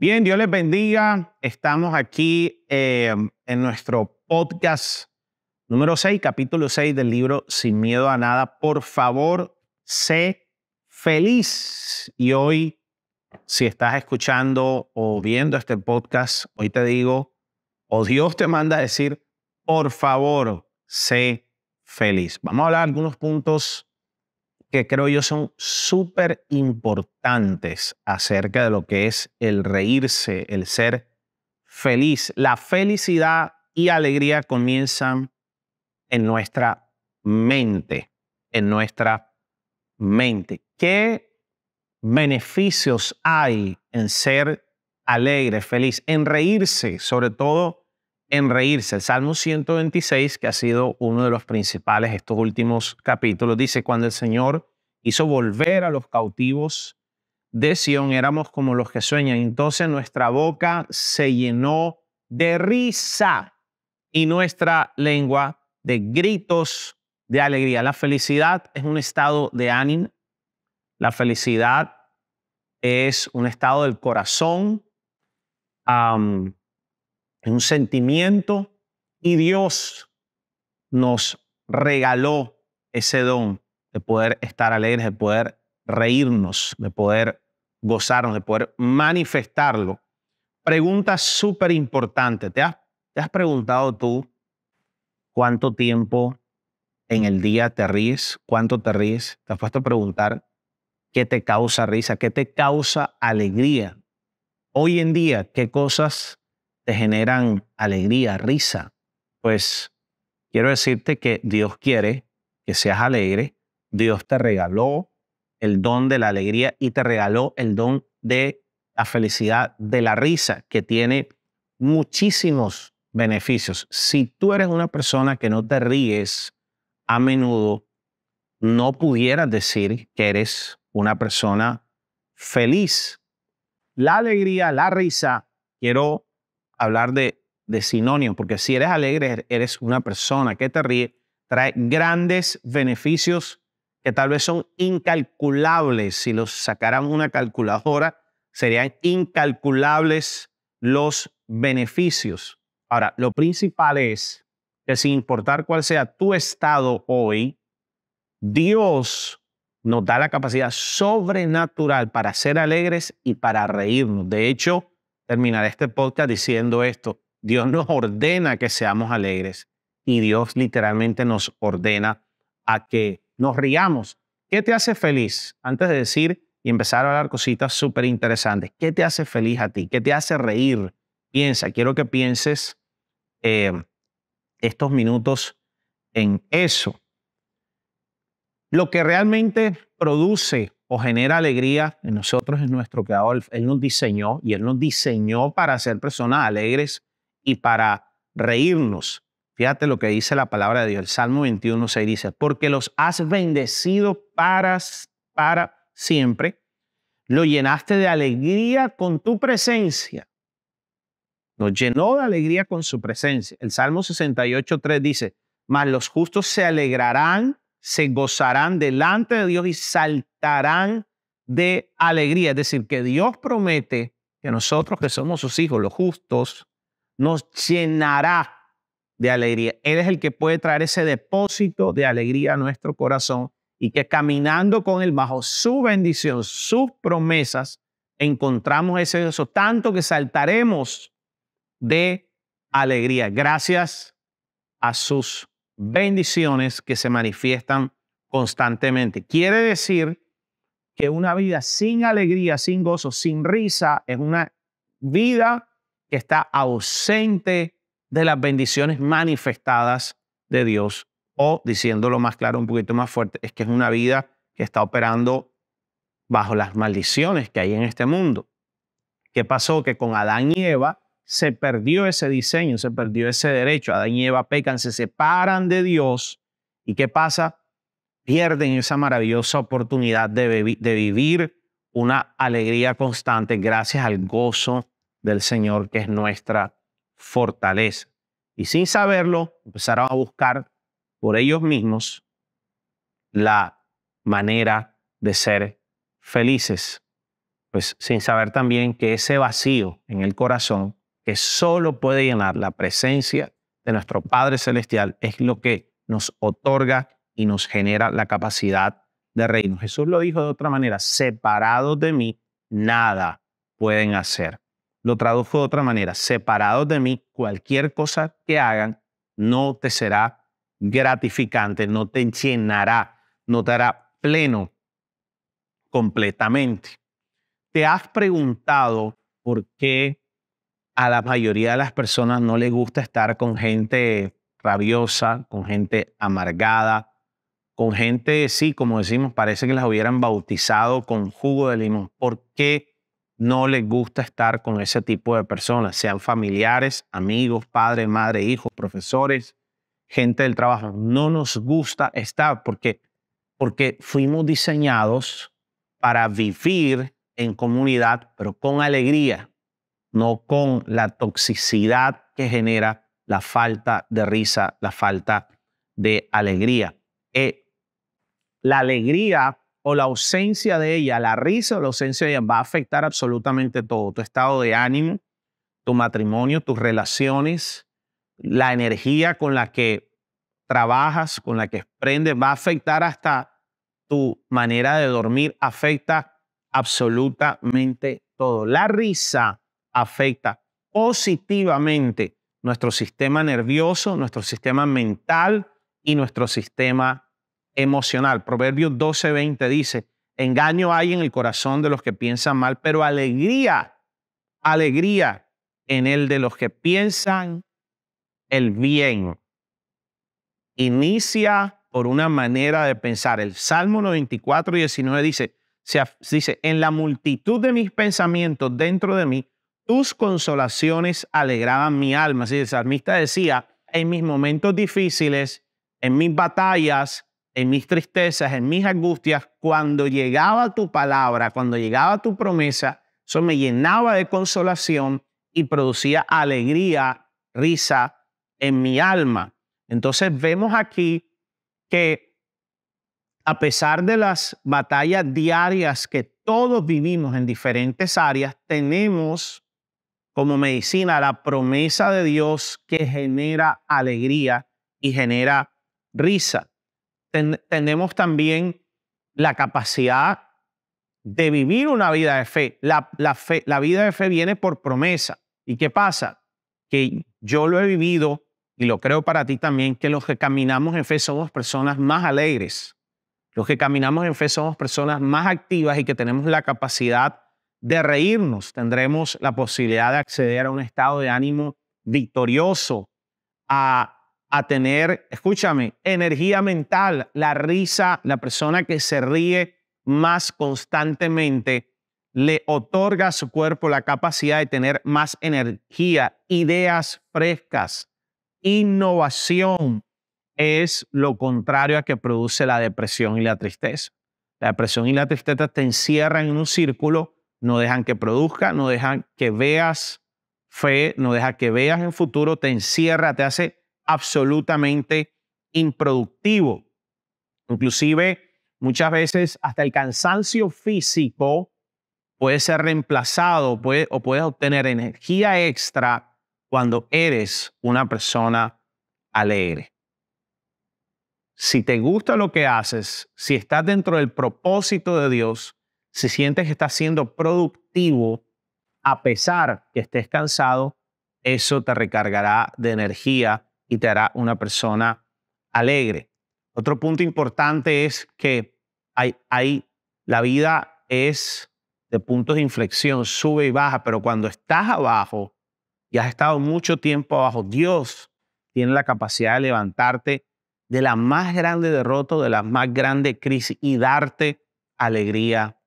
Bien, Dios les bendiga. Estamos aquí eh, en nuestro podcast número 6, capítulo 6 del libro Sin Miedo a Nada. Por favor, sé feliz. Y hoy, si estás escuchando o viendo este podcast, hoy te digo, o Dios te manda a decir, por favor, sé feliz. Vamos a hablar algunos puntos que creo yo son súper importantes acerca de lo que es el reírse, el ser feliz. La felicidad y alegría comienzan en nuestra mente, en nuestra mente. ¿Qué beneficios hay en ser alegre, feliz, en reírse, sobre todo en reírse. El Salmo 126, que ha sido uno de los principales estos últimos capítulos, dice, cuando el Señor hizo volver a los cautivos de Sión, éramos como los que sueñan. Entonces nuestra boca se llenó de risa y nuestra lengua de gritos de alegría. La felicidad es un estado de ánimo. La felicidad es un estado del corazón un sentimiento y Dios nos regaló ese don de poder estar alegres, de poder reírnos, de poder gozarnos, de poder manifestarlo. Pregunta súper importante. ¿Te has, ¿Te has preguntado tú cuánto tiempo en el día te ríes? ¿Cuánto te ríes? ¿Te has puesto a preguntar qué te causa risa? ¿Qué te causa alegría? Hoy en día, ¿qué cosas te generan alegría, risa, pues quiero decirte que Dios quiere que seas alegre. Dios te regaló el don de la alegría y te regaló el don de la felicidad, de la risa, que tiene muchísimos beneficios. Si tú eres una persona que no te ríes a menudo, no pudieras decir que eres una persona feliz. La alegría, la risa, quiero hablar de, de porque si eres alegre, eres una persona que te ríe, trae grandes beneficios que tal vez son incalculables. Si los sacaran una calculadora, serían incalculables los beneficios. Ahora, lo principal es que sin importar cuál sea tu estado hoy, Dios nos da la capacidad sobrenatural para ser alegres y para reírnos. De hecho, terminar este podcast diciendo esto. Dios nos ordena que seamos alegres y Dios literalmente nos ordena a que nos riamos. ¿Qué te hace feliz? Antes de decir y empezar a hablar cositas súper interesantes, ¿qué te hace feliz a ti? ¿Qué te hace reír? Piensa, quiero que pienses eh, estos minutos en eso. Lo que realmente produce o genera alegría en nosotros, en nuestro creador. Él nos diseñó y Él nos diseñó para ser personas alegres y para reírnos. Fíjate lo que dice la palabra de Dios. El Salmo 21, 6 dice, porque los has bendecido para, para siempre, lo llenaste de alegría con tu presencia. Nos llenó de alegría con su presencia. El Salmo 68, 3 dice, mas los justos se alegrarán, se gozarán delante de Dios y saltarán saltarán de alegría. Es decir, que Dios promete que nosotros que somos sus hijos, los justos, nos llenará de alegría. Él es el que puede traer ese depósito de alegría a nuestro corazón y que caminando con Él bajo su bendición, sus promesas, encontramos ese tanto que saltaremos de alegría, gracias a sus bendiciones que se manifiestan constantemente. Quiere decir que una vida sin alegría, sin gozo, sin risa, es una vida que está ausente de las bendiciones manifestadas de Dios. O, diciéndolo más claro, un poquito más fuerte, es que es una vida que está operando bajo las maldiciones que hay en este mundo. ¿Qué pasó? Que con Adán y Eva se perdió ese diseño, se perdió ese derecho. Adán y Eva pecan, se separan de Dios. ¿Y qué pasa? pierden esa maravillosa oportunidad de, vivir una alegría constante gracias al gozo del Señor que es nuestra fortaleza. Y sin saberlo, empezaron a buscar por ellos mismos la manera de ser felices, pues sin saber también que ese vacío en el corazón que solo puede llenar la presencia de nuestro Padre Celestial es lo que nos otorga y nos genera la capacidad de reino. Jesús lo dijo de otra manera, separados de mí, nada pueden hacer. Lo tradujo de otra manera, separados de mí, cualquier cosa que hagan no te será gratificante, no te llenará, no te hará pleno completamente. ¿Te has preguntado por qué a la mayoría de las personas no les gusta estar con gente rabiosa, con gente amargada, con gente, sí, como decimos, parece que las hubieran bautizado con jugo de limón. ¿Por qué no les gusta estar con ese tipo de personas? Sean familiares, amigos, padre, madre, hijos, profesores, gente del trabajo. No nos gusta estar porque, porque fuimos diseñados para vivir en comunidad, pero con alegría, no con la toxicidad que genera la falta de risa, la falta de alegría. Eh, la alegría o la ausencia de ella, la risa o la ausencia de ella va a afectar absolutamente todo, tu estado de ánimo, tu matrimonio, tus relaciones, la energía con la que trabajas, con la que aprendes, va a afectar hasta tu manera de dormir, afecta absolutamente todo. La risa afecta positivamente nuestro sistema nervioso, nuestro sistema mental y nuestro sistema emocional. Proverbios 12:20 dice, engaño hay en el corazón de los que piensan mal, pero alegría, alegría en el de los que piensan el bien. Inicia por una manera de pensar. El Salmo 94.19 dice, se, dice, en la multitud de mis pensamientos dentro de mí, tus consolaciones alegraban mi alma. Así el salmista decía, en mis momentos difíciles, en mis batallas, en mis tristezas, en mis angustias, cuando llegaba tu palabra, cuando llegaba tu promesa, eso me llenaba de consolación y producía alegría, risa en mi alma. Entonces vemos aquí que a pesar de las batallas diarias que todos vivimos en diferentes áreas, tenemos como medicina la promesa de Dios que genera alegría y genera risa tenemos también la capacidad de vivir una vida de fe. La, fe. la vida de fe viene por promesa. ¿Y qué pasa? Que yo lo he vivido y lo creo para ti también, que los que caminamos en fe somos personas más alegres. Los que caminamos en fe somos personas más activas y que tenemos la capacidad de reírnos. Tendremos la posibilidad de acceder a un estado de ánimo victorioso, a a tener, escúchame, energía mental, la risa, la persona que se ríe más constantemente, le otorga a su cuerpo la capacidad de tener más energía, ideas frescas, innovación. Es lo contrario a que produce la depresión y la tristeza. La depresión y la tristeza te encierran en un círculo, no dejan que produzca, no dejan que veas fe, no dejan que veas en futuro, te encierra, te hace absolutamente improductivo. Inclusive, muchas veces hasta el cansancio físico puede ser reemplazado puede, o puedes obtener energía extra cuando eres una persona alegre. Si te gusta lo que haces, si estás dentro del propósito de Dios, si sientes que estás siendo productivo a pesar que estés cansado, eso te recargará de energía y te hará una persona alegre. Otro punto importante es que hay, la vida es de puntos de inflexión, sube y baja, pero cuando estás abajo y has estado mucho tiempo abajo, Dios tiene la capacidad de levantarte de la más grande derrota, de la más grande crisis y darte alegría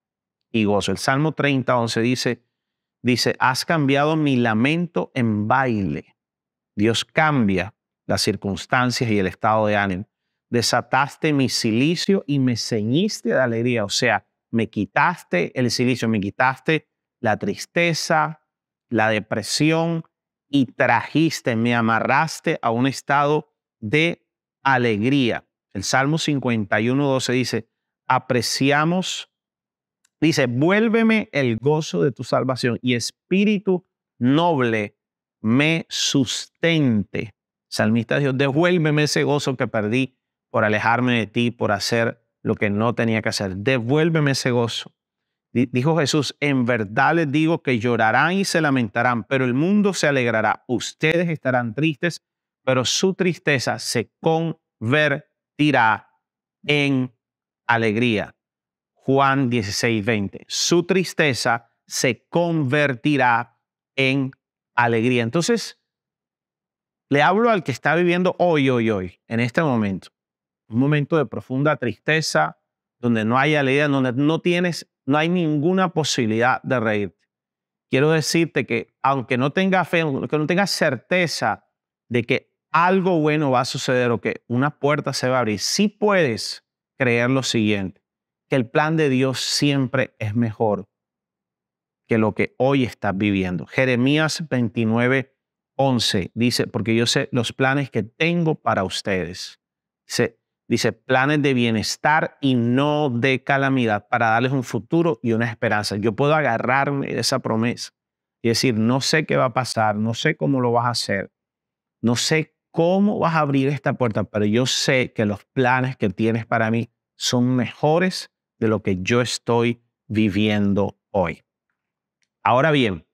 y gozo. El Salmo 30, 11 dice, dice, has cambiado mi lamento en baile. Dios cambia las circunstancias y el estado de ánimo. Desataste mi silicio y me ceñiste de alegría. O sea, me quitaste el silicio, me quitaste la tristeza, la depresión y trajiste, me amarraste a un estado de alegría. El Salmo 51, dice, apreciamos, dice, vuélveme el gozo de tu salvación y espíritu noble me sustente salmista Dios, devuélveme ese gozo que perdí por alejarme de ti, por hacer lo que no tenía que hacer. Devuélveme ese gozo. Dijo Jesús, en verdad les digo que llorarán y se lamentarán, pero el mundo se alegrará. Ustedes estarán tristes, pero su tristeza se convertirá en alegría. Juan 16, Su tristeza se convertirá en alegría. Entonces, le hablo al que está viviendo hoy, hoy, hoy, en este momento. Un momento de profunda tristeza, donde no hay alegría, donde no tienes, no hay ninguna posibilidad de reírte. Quiero decirte que aunque no tengas fe, aunque no tengas certeza de que algo bueno va a suceder o que una puerta se va a abrir, sí puedes creer lo siguiente, que el plan de Dios siempre es mejor que lo que hoy estás viviendo. Jeremías 29, 11 dice, porque yo sé los planes que tengo para ustedes. Dice, dice, planes de bienestar y no de calamidad, para darles un futuro y una esperanza. Yo puedo agarrarme de esa promesa y decir, no sé qué va a pasar, no sé cómo lo vas a hacer, no sé cómo vas a abrir esta puerta, pero yo sé que los planes que tienes para mí son mejores de lo que yo estoy viviendo hoy. Ahora bien,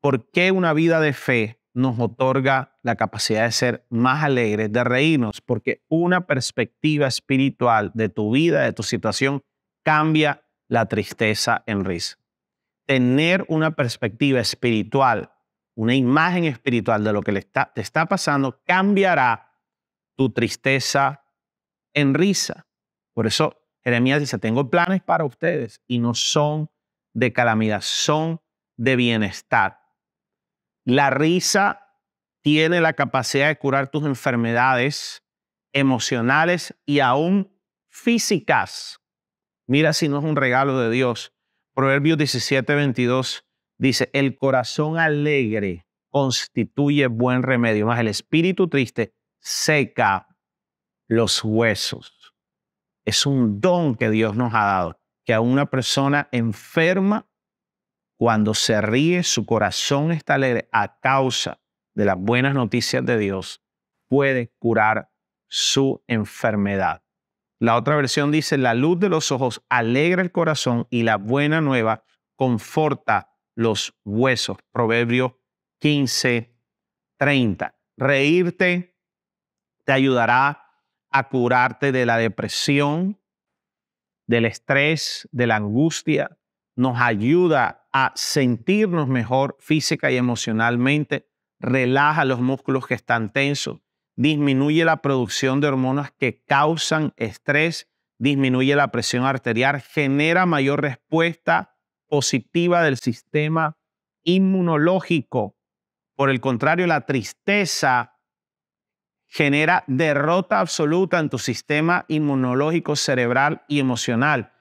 ¿por qué una vida de fe nos otorga la capacidad de ser más alegres, de reírnos, porque una perspectiva espiritual de tu vida, de tu situación, cambia la tristeza en risa. Tener una perspectiva espiritual, una imagen espiritual de lo que le está, te está pasando, cambiará tu tristeza en risa. Por eso Jeremías dice, tengo planes para ustedes y no son de calamidad, son de bienestar la risa tiene la capacidad de curar tus enfermedades emocionales y aún físicas. Mira si no es un regalo de Dios. Proverbios 17, 22 dice, el corazón alegre constituye buen remedio, más el espíritu triste seca los huesos. Es un don que Dios nos ha dado, que a una persona enferma cuando se ríe, su corazón está alegre a causa de las buenas noticias de Dios, puede curar su enfermedad. La otra versión dice, la luz de los ojos alegra el corazón y la buena nueva conforta los huesos. Proverbio 15, 30. Reírte te ayudará a curarte de la depresión, del estrés, de la angustia, nos ayuda a sentirnos mejor física y emocionalmente, relaja los músculos que están tensos, disminuye la producción de hormonas que causan estrés, disminuye la presión arterial, genera mayor respuesta positiva del sistema inmunológico. Por el contrario, la tristeza genera derrota absoluta en tu sistema inmunológico, cerebral y emocional.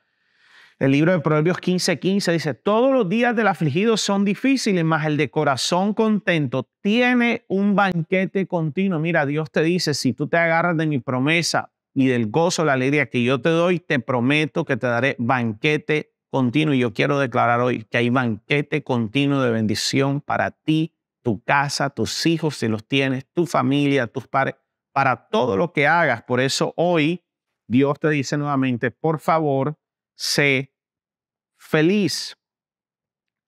El libro de Proverbios 15:15 15 dice, todos los días del afligido son difíciles, mas el de corazón contento tiene un banquete continuo. Mira, Dios te dice, si tú te agarras de mi promesa y del gozo, la alegría que yo te doy, te prometo que te daré banquete continuo. Y yo quiero declarar hoy que hay banquete continuo de bendición para ti, tu casa, tus hijos, si los tienes, tu familia, tus padres, para todo lo que hagas. Por eso hoy Dios te dice nuevamente, por favor, sé feliz.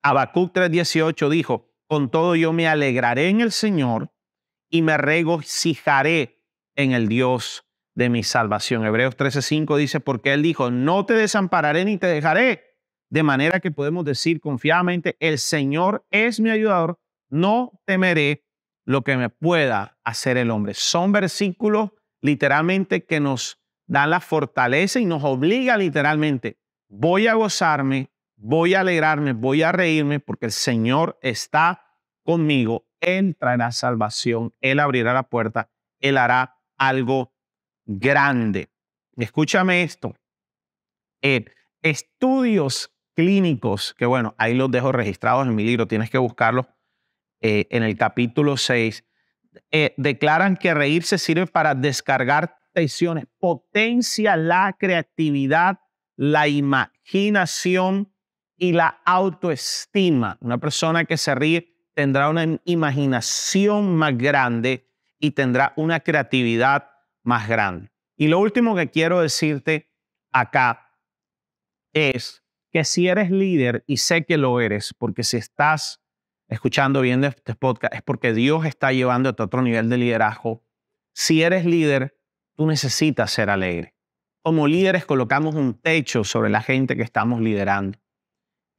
Habacuc 3:18 dijo, con todo yo me alegraré en el Señor y me regocijaré en el Dios de mi salvación. Hebreos 13:5 dice, porque Él dijo, no te desampararé ni te dejaré. De manera que podemos decir confiadamente, el Señor es mi ayudador, no temeré lo que me pueda hacer el hombre. Son versículos literalmente que nos da la fortaleza y nos obliga literalmente, voy a gozarme, voy a alegrarme, voy a reírme porque el Señor está conmigo, en la salvación, Él abrirá la puerta, Él hará algo grande. Escúchame esto. Eh, estudios clínicos, que bueno, ahí los dejo registrados en mi libro, tienes que buscarlos eh, en el capítulo 6, eh, declaran que reírse sirve para descargar potencia la creatividad, la imaginación y la autoestima. Una persona que se ríe tendrá una imaginación más grande y tendrá una creatividad más grande. Y lo último que quiero decirte acá es que si eres líder, y sé que lo eres, porque si estás escuchando bien este podcast, es porque Dios está llevándote a otro nivel de liderazgo. Si eres líder, Tú necesitas ser alegre. Como líderes colocamos un techo sobre la gente que estamos liderando.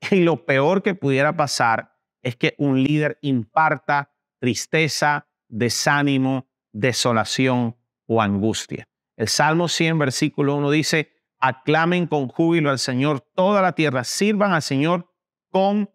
Y lo peor que pudiera pasar es que un líder imparta tristeza, desánimo, desolación o angustia. El Salmo 100, versículo 1 dice, aclamen con júbilo al Señor toda la tierra, sirvan al Señor con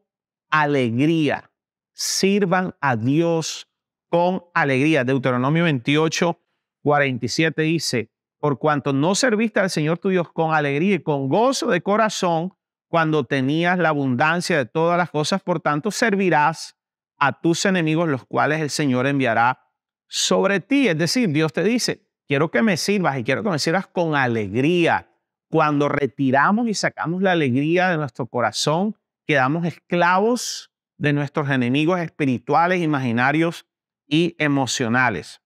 alegría, sirvan a Dios con alegría. Deuteronomio 28, 47 dice, por cuanto no serviste al Señor tu Dios con alegría y con gozo de corazón, cuando tenías la abundancia de todas las cosas, por tanto servirás a tus enemigos, los cuales el Señor enviará sobre ti. Es decir, Dios te dice, quiero que me sirvas y quiero que me sirvas con alegría. Cuando retiramos y sacamos la alegría de nuestro corazón, quedamos esclavos de nuestros enemigos espirituales, imaginarios y emocionales.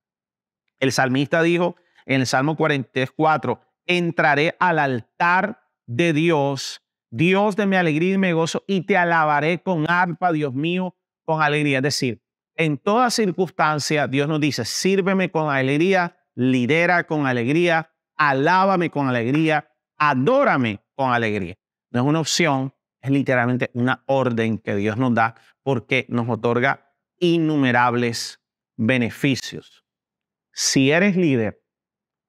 El salmista dijo en el Salmo 44, entraré al altar de Dios, Dios de mi alegría y mi gozo, y te alabaré con arpa, Dios mío, con alegría. Es decir, en toda circunstancia, Dios nos dice, sírveme con alegría, lidera con alegría, alábame con alegría, adórame con alegría. No es una opción, es literalmente una orden que Dios nos da porque nos otorga innumerables beneficios si eres líder,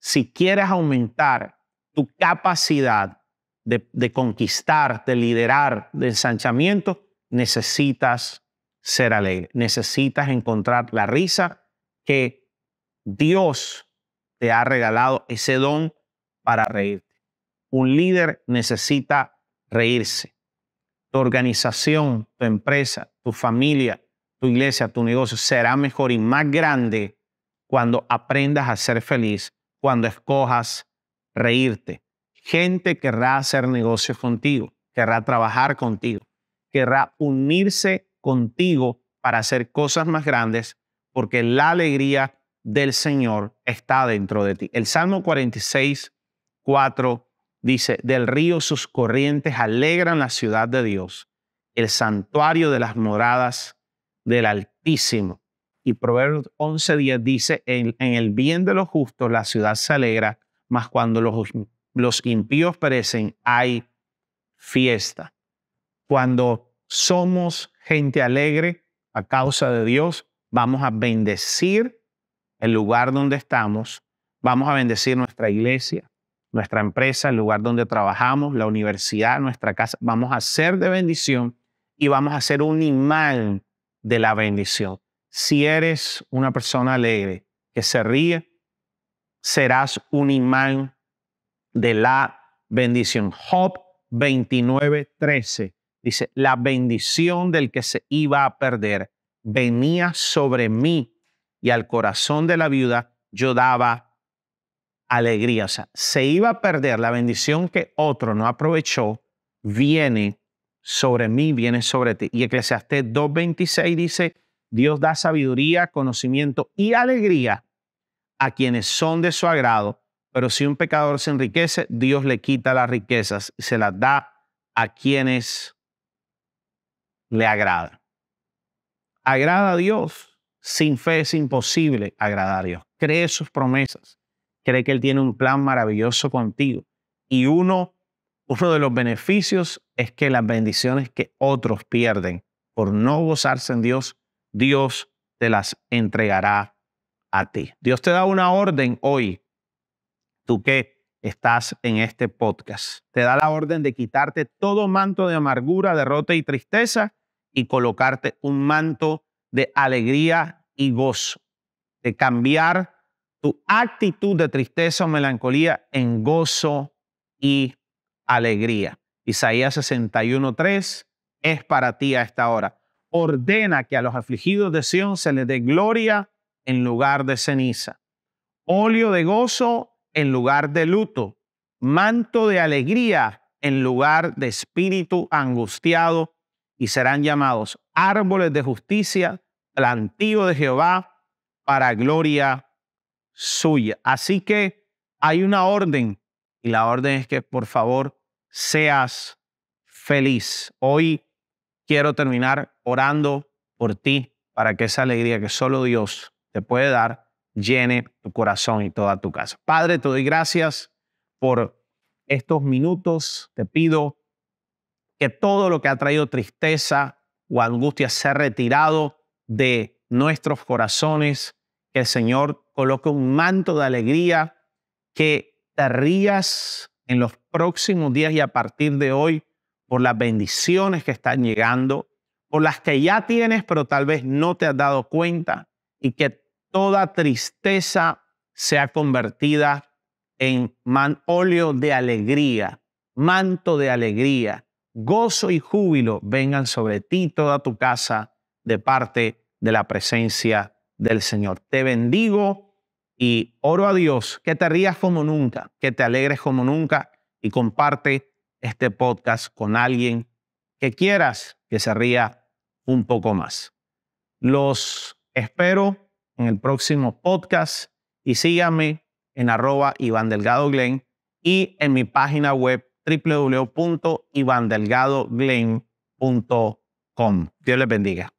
si quieres aumentar tu capacidad de, conquistar, de liderar, de ensanchamiento, necesitas ser alegre, necesitas encontrar la risa que Dios te ha regalado, ese don para reírte. Un líder necesita reírse. Tu organización, tu empresa, tu familia, tu iglesia, tu negocio será mejor y más grande cuando aprendas a ser feliz, cuando escojas reírte. Gente querrá hacer negocios contigo, querrá trabajar contigo, querrá unirse contigo para hacer cosas más grandes, porque la alegría del Señor está dentro de ti. El Salmo 46, 4 dice, del río sus corrientes alegran la ciudad de Dios, el santuario de las moradas del Altísimo. Y Proverbios 11.10 dice, en, el bien de los justos la ciudad se alegra, mas cuando los, los impíos perecen hay fiesta. Cuando somos gente alegre a causa de Dios, vamos a bendecir el lugar donde estamos, vamos a bendecir nuestra iglesia, nuestra empresa, el lugar donde trabajamos, la universidad, nuestra casa. Vamos a ser de bendición y vamos a ser un imán de la bendición si eres una persona alegre que se ríe, serás un imán de la bendición. Job 29.13 dice, la bendición del que se iba a perder venía sobre mí y al corazón de la viuda yo daba alegría. O sea, se iba a perder la bendición que otro no aprovechó, viene sobre mí, viene sobre ti. Y Eclesiastés 2.26 dice, Dios da sabiduría, conocimiento y alegría a quienes son de su agrado, pero si un pecador se enriquece, Dios le quita las riquezas y se las da a quienes le agrada. Agrada a Dios. Sin fe es imposible agradar a Dios. Cree sus promesas. Cree que Él tiene un plan maravilloso contigo. Y uno, uno de los beneficios es que las bendiciones que otros pierden por no gozarse en Dios Dios te las entregará a ti. Dios te da una orden hoy, tú que estás en este podcast. Te da la orden de quitarte todo manto de amargura, derrota y tristeza y colocarte un manto de alegría y gozo, de cambiar tu actitud de tristeza o melancolía en gozo y alegría. Isaías 61.3 es para ti a esta hora ordena que a los afligidos de Sión se les dé gloria en lugar de ceniza, óleo de gozo en lugar de luto, manto de alegría en lugar de espíritu angustiado, y serán llamados árboles de justicia, plantío de Jehová, para gloria suya. Así que hay una orden, y la orden es que por favor seas feliz. Hoy quiero terminar orando por ti para que esa alegría que solo Dios te puede dar llene tu corazón y toda tu casa. Padre, te doy gracias por estos minutos. Te pido que todo lo que ha traído tristeza o angustia sea retirado de nuestros corazones, que el Señor coloque un manto de alegría, que te rías en los próximos días y a partir de hoy por las bendiciones que están llegando, por las que ya tienes, pero tal vez no te has dado cuenta, y que toda tristeza sea convertida en óleo de alegría, manto de alegría, gozo y júbilo vengan sobre ti toda tu casa de parte de la presencia del Señor. Te bendigo y oro a Dios que te rías como nunca, que te alegres como nunca y comparte este podcast con alguien que quieras que se ría un poco más. Los espero en el próximo podcast y síganme en arroba Iván Delgado y en mi página web www.ivandelgadoglen.com. Dios les bendiga.